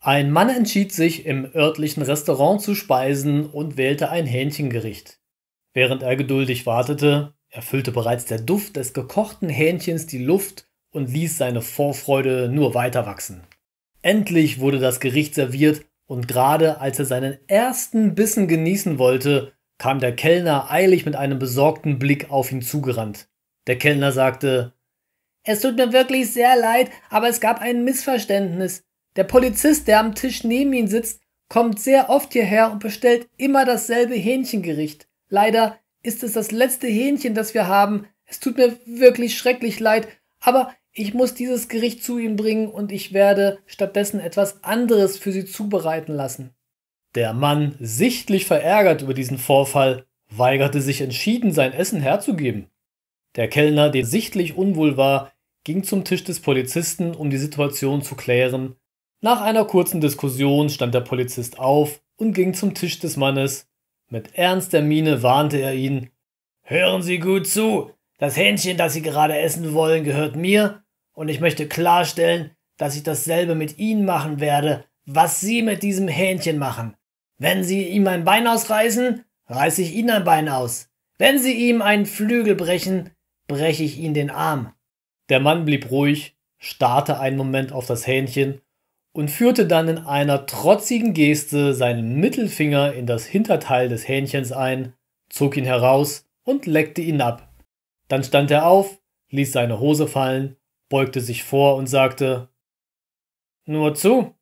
Ein Mann entschied sich, im örtlichen Restaurant zu speisen und wählte ein Hähnchengericht. Während er geduldig wartete, erfüllte bereits der Duft des gekochten Hähnchens die Luft und ließ seine Vorfreude nur weiter wachsen. Endlich wurde das Gericht serviert und gerade als er seinen ersten Bissen genießen wollte, kam der Kellner eilig mit einem besorgten Blick auf ihn zugerannt. Der Kellner sagte, es tut mir wirklich sehr leid, aber es gab ein Missverständnis. Der Polizist, der am Tisch neben ihn sitzt, kommt sehr oft hierher und bestellt immer dasselbe Hähnchengericht. Leider ist es das letzte Hähnchen, das wir haben. Es tut mir wirklich schrecklich leid, aber ich muss dieses Gericht zu ihm bringen und ich werde stattdessen etwas anderes für sie zubereiten lassen. Der Mann, sichtlich verärgert über diesen Vorfall, weigerte sich entschieden, sein Essen herzugeben. Der Kellner, der sichtlich unwohl war, ging zum Tisch des Polizisten, um die Situation zu klären. Nach einer kurzen Diskussion stand der Polizist auf und ging zum Tisch des Mannes. Mit ernster Miene warnte er ihn. Hören Sie gut zu. Das Hähnchen, das Sie gerade essen wollen, gehört mir, und ich möchte klarstellen, dass ich dasselbe mit Ihnen machen werde, was Sie mit diesem Hähnchen machen. Wenn Sie ihm ein Bein ausreißen, reiße ich Ihnen ein Bein aus. Wenn Sie ihm einen Flügel brechen, breche ich Ihnen den Arm. Der Mann blieb ruhig, starrte einen Moment auf das Hähnchen und führte dann in einer trotzigen Geste seinen Mittelfinger in das Hinterteil des Hähnchens ein, zog ihn heraus und leckte ihn ab. Dann stand er auf, ließ seine Hose fallen, beugte sich vor und sagte Nur zu,